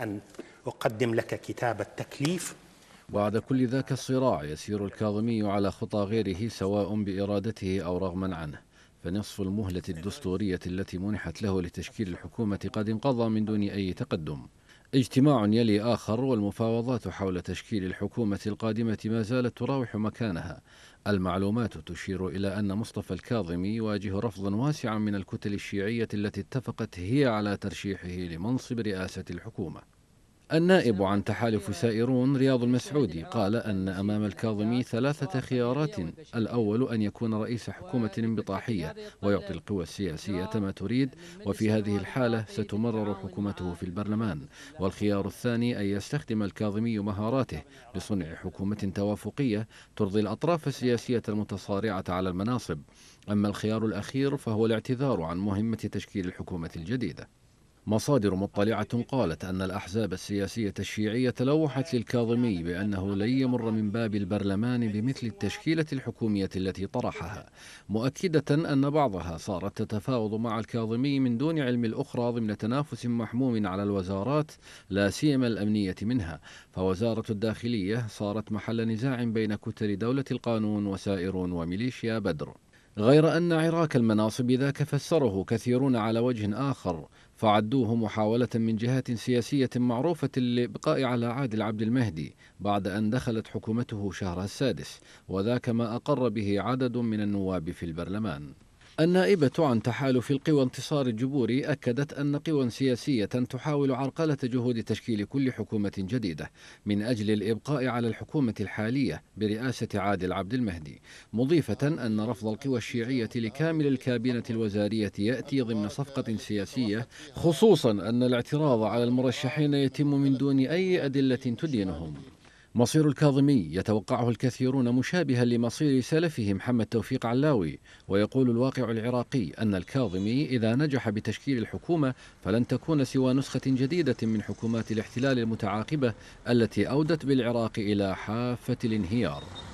أن أقدم لك كتاب التكليف بعد كل ذاك الصراع يسير الكاظمي على خطى غيره سواء بإرادته أو رغما عنه فنصف المهلة الدستورية التي منحت له لتشكيل الحكومة قد انقضى من دون أي تقدم اجتماع يلي آخر والمفاوضات حول تشكيل الحكومة القادمة ما زالت تراوح مكانها المعلومات تشير إلى أن مصطفى الكاظمي يواجه رفضا واسعا من الكتل الشيعية التي اتفقت هي على ترشيحه لمنصب رئاسة الحكومة النائب عن تحالف سائرون رياض المسعودي قال أن أمام الكاظمي ثلاثة خيارات الأول أن يكون رئيس حكومة انبطاحية ويعطي القوى السياسية ما تريد وفي هذه الحالة ستمرر حكومته في البرلمان والخيار الثاني أن يستخدم الكاظمي مهاراته لصنع حكومة توافقية ترضي الأطراف السياسية المتصارعة على المناصب أما الخيار الأخير فهو الاعتذار عن مهمة تشكيل الحكومة الجديدة مصادر مطلعة قالت أن الأحزاب السياسية الشيعية تلوحت للكاظمي بأنه لن يمر من باب البرلمان بمثل التشكيلة الحكومية التي طرحها مؤكدة أن بعضها صارت تتفاوض مع الكاظمي من دون علم الأخرى ضمن تنافس محموم على الوزارات لا سيما الأمنية منها فوزارة الداخلية صارت محل نزاع بين كتل دولة القانون وسائرون وميليشيا بدر غير أن عراك المناصب ذاك فسره كثيرون على وجه آخر فعدوه محاولة من جهات سياسية معروفة لإبقاء على عادل عبد المهدي بعد أن دخلت حكومته شهرها السادس وذاك ما أقر به عدد من النواب في البرلمان النائبة عن تحالف القوى انتصار الجبوري أكدت أن قوى سياسية تحاول عرقلة جهود تشكيل كل حكومة جديدة من أجل الإبقاء على الحكومة الحالية برئاسة عادل عبد المهدي مضيفة أن رفض القوى الشيعية لكامل الكابينة الوزارية يأتي ضمن صفقة سياسية خصوصا أن الاعتراض على المرشحين يتم من دون أي أدلة تدينهم مصير الكاظمي يتوقعه الكثيرون مشابها لمصير سلفه محمد توفيق علاوي ويقول الواقع العراقي أن الكاظمي إذا نجح بتشكيل الحكومة فلن تكون سوى نسخة جديدة من حكومات الاحتلال المتعاقبة التي أودت بالعراق إلى حافة الانهيار